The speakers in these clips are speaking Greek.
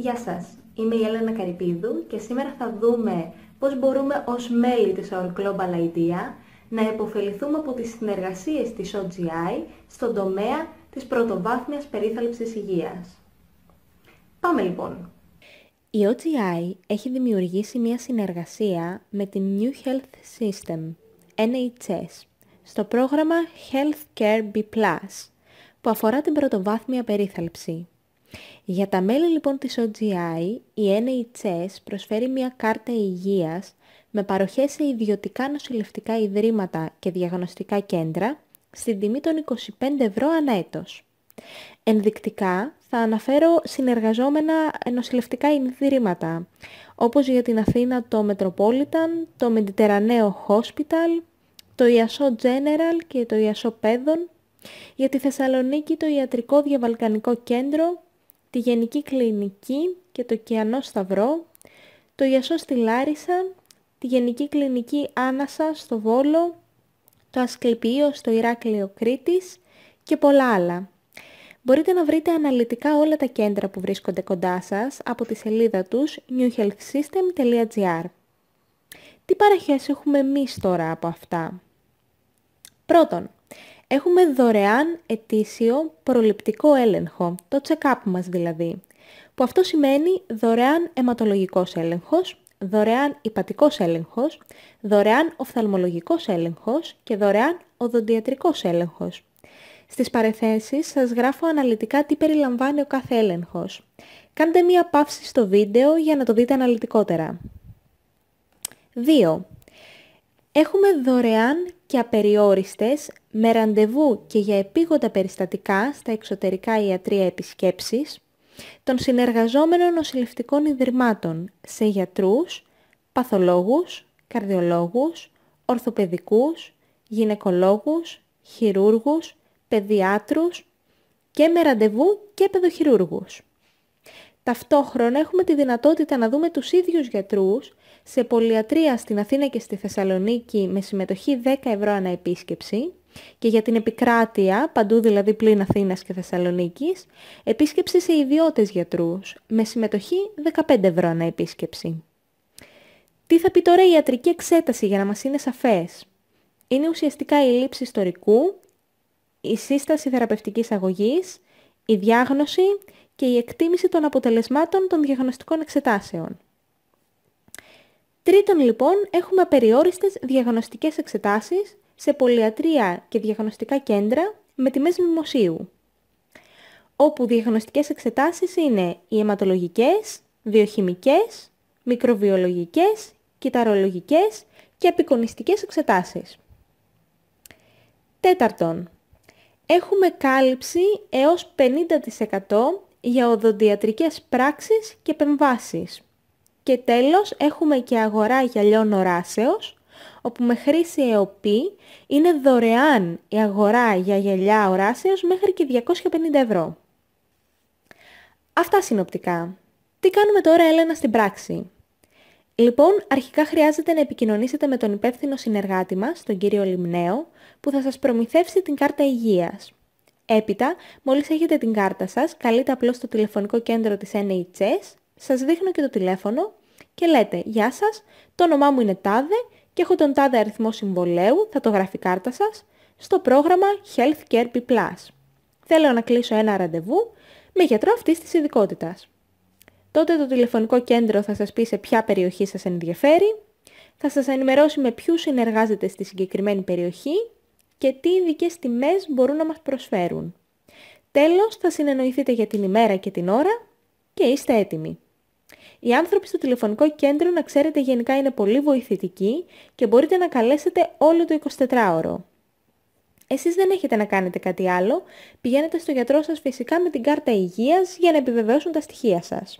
Γεια σας, είμαι η Έλενα Καρυπίδου και σήμερα θα δούμε πώς μπορούμε ως μέλη της Our Global Idea να επωφεληθούμε από τις συνεργασίες της OGI στον τομέα της πρωτοβάθμιας περίθαλψης υγείας. Πάμε λοιπόν. Η OGI έχει δημιουργήσει μια συνεργασία με την New Health System, NHS, στο πρόγραμμα Healthcare B+, που αφορά την πρωτοβάθμια περίθαλψη. Για τα μέλη λοιπόν της OGI, η NHS προσφέρει μια κάρτα υγείας με παροχές σε ιδιωτικά νοσηλευτικά ιδρύματα και διαγνωστικά κέντρα στην τιμή των 25 ευρώ ανά έτος. Ενδεικτικά θα αναφέρω συνεργαζόμενα νοσηλευτικά ιδρύματα, όπως για την Αθήνα το Μετροπόλιταν, το Mediterranean Hospital, το Ιασό General και το Ιασό Πέδων, για τη Θεσσαλονίκη το Ιατρικό Διαβαλκανικό Κέντρο τη Γενική Κλινική και το Κιανό Σταυρό, το Ιασό στη Λάρισα, τη Γενική Κλινική Άνασα στο Βόλο, το Ασκληπείο στο Ηράκλειο Κρήτης και πολλά άλλα. Μπορείτε να βρείτε αναλυτικά όλα τα κέντρα που βρίσκονται κοντά σας από τη σελίδα τους newhealthsystem.gr Τι παραχές έχουμε εμείς τώρα από αυτά. Πρώτον, έχουμε δωρεάν ετήσιο προληπτικό έλεγχο, το check-up μας δηλαδή, που αυτό σημαίνει δωρεάν αιματολογικός έλεγχος, δωρεάν υπατικός έλεγχος, δωρεάν οφθαλμολογικός έλεγχος και δωρεάν οδοντιατρικός έλεγχος. Στις παρεθέσεις σας γράφω αναλυτικά τι περιλαμβάνει ο κάθε έλεγχος. Κάντε μία παύση στο βίντεο για να το δείτε αναλυτικότερα. 2. Έχουμε δωρεάν και απεριόριστες με ραντεβού και για επίγοντα περιστατικά στα εξωτερικά ιατρία επισκέψεις των συνεργαζόμενων νοσηλευτικών ιδρυμάτων σε γιατρούς, παθολόγους, καρδιολόγους, ορθοπαιδικούς, γυναικολόγους, χειρούργους, παιδιάτρους και με ραντεβού και παιδοχειρούργους. Ταυτόχρονα έχουμε τη δυνατότητα να δούμε τους ίδιους γιατρούς σε πολυατρία στην Αθήνα και στη Θεσσαλονίκη με συμμετοχή 10 ευρώ ανά επίσκεψη και για την επικράτεια, παντού δηλαδή πλην Αθήνας και Θεσσαλονίκης, επίσκεψη σε ιδιώτες γιατρούς με συμμετοχή 15 ευρώ ανά επίσκεψη. Τι θα πει τώρα η ιατρική εξέταση για να μας είναι σαφές. Είναι ουσιαστικά η λήψη ιστορικού, η σύσταση θεραπευτικής αγωγής, η διάγνωση και η εκτίμηση των αποτελεσμάτων των διαγνωστικών εξετάσεων. Τρίτον λοιπόν έχουμε απεριόριστες διαγνωστικές εξετάσεις σε πολυατρία και διαγνωστικά κέντρα με τιμές μημοσίου, όπου διαγνωστικές εξετάσεις είναι οι αιματολογικές, βιοχημικές, μικροβιολογικές, κυταρολογικές και απεικονιστικές εξετάσεις. Τέταρτον, έχουμε κάλυψη έως 50% για οδοντιατρικές πράξεις και επεμβάσεις. Και τέλος έχουμε και αγορά γυαλιών οράσεως, όπου με χρήση ΕΟΠΗ είναι δωρεάν η αγορά για γυαλιά οράσεως μέχρι και 250 ευρώ. Αυτά συνοπτικά. Τι κάνουμε τώρα Έλενα στην πράξη. Λοιπόν, αρχικά χρειάζεται να επικοινωνήσετε με τον υπεύθυνο συνεργάτη μας, τον κύριο Λιμνέο, που θα σας προμηθεύσει την κάρτα υγείας. Έπειτα, μόλις έχετε την κάρτα σας, καλείτε απλώς στο τηλεφωνικό κέντρο της NHS, σας δείχνω και το τηλέφωνο και λέτε «Γεια σας, το όνομά μου είναι Τάδε και έχω τον Τάδε αριθμό συμβολέου, θα το γράφει η κάρτα σας, στο πρόγραμμα Healthcare Plus. Θέλω να κλείσω ένα ραντεβού με γιατρό αυτής της ειδικότητας». Τότε το τηλεφωνικό κέντρο θα σας πει σε ποια περιοχή σας ενδιαφέρει, θα σας ενημερώσει με ποιους συνεργάζεται στη συγκεκριμένη περιοχή και τι ειδικές τιμές μπορούν να μας προσφέρουν. Τέλος, θα συνεννοηθείτε για την ημέρα και την ώρα και είστε έτοιμοι. Οι άνθρωποι στο τηλεφωνικό κέντρο, να ξέρετε, γενικά είναι πολύ βοηθητικοί και μπορείτε να καλέσετε όλο το 24ωρο. Εσείς δεν έχετε να κάνετε κάτι άλλο, πηγαίνετε στο γιατρό σας φυσικά με την κάρτα υγείας για να επιβεβαιώσουν τα στοιχεία σας.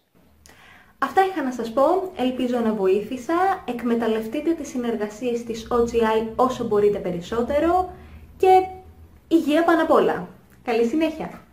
Αυτά είχα να σας πω, ελπίζω να βοήθησα, εκμεταλλευτείτε τις συνεργασίες της OGI όσο μπορείτε περισσότερο, και υγεία πάνω απ' όλα. Καλή συνέχεια!